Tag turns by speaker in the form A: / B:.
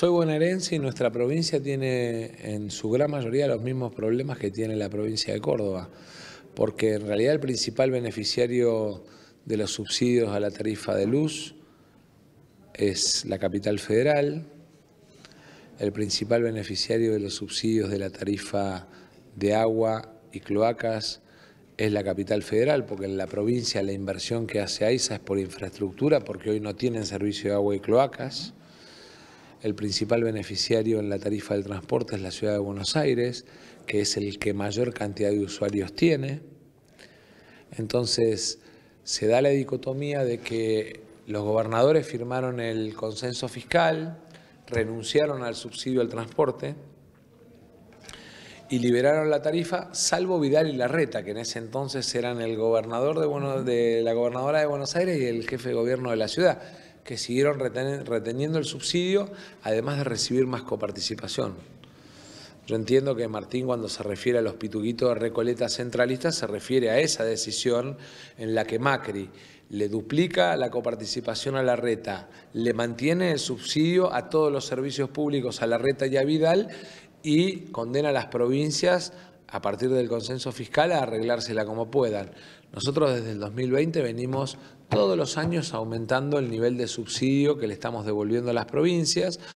A: Soy bonaerense y nuestra provincia tiene en su gran mayoría los mismos problemas que tiene la provincia de Córdoba, porque en realidad el principal beneficiario de los subsidios a la tarifa de luz es la capital federal, el principal beneficiario de los subsidios de la tarifa de agua y cloacas es la capital federal, porque en la provincia la inversión que hace AISA es por infraestructura, porque hoy no tienen servicio de agua y cloacas. El principal beneficiario en la tarifa del transporte es la ciudad de Buenos Aires, que es el que mayor cantidad de usuarios tiene. Entonces, se da la dicotomía de que los gobernadores firmaron el consenso fiscal, renunciaron al subsidio al transporte y liberaron la tarifa, salvo Vidal y Larreta, que en ese entonces eran el gobernador de, de la gobernadora de Buenos Aires y el jefe de gobierno de la ciudad que siguieron reteniendo el subsidio, además de recibir más coparticipación. Yo entiendo que Martín cuando se refiere a los pituguitos de Recoleta centralistas se refiere a esa decisión en la que Macri le duplica la coparticipación a la reta, le mantiene el subsidio a todos los servicios públicos a la reta y a Vidal y condena a las provincias a partir del consenso fiscal a arreglársela como puedan. Nosotros desde el 2020 venimos todos los años aumentando el nivel de subsidio que le estamos devolviendo a las provincias.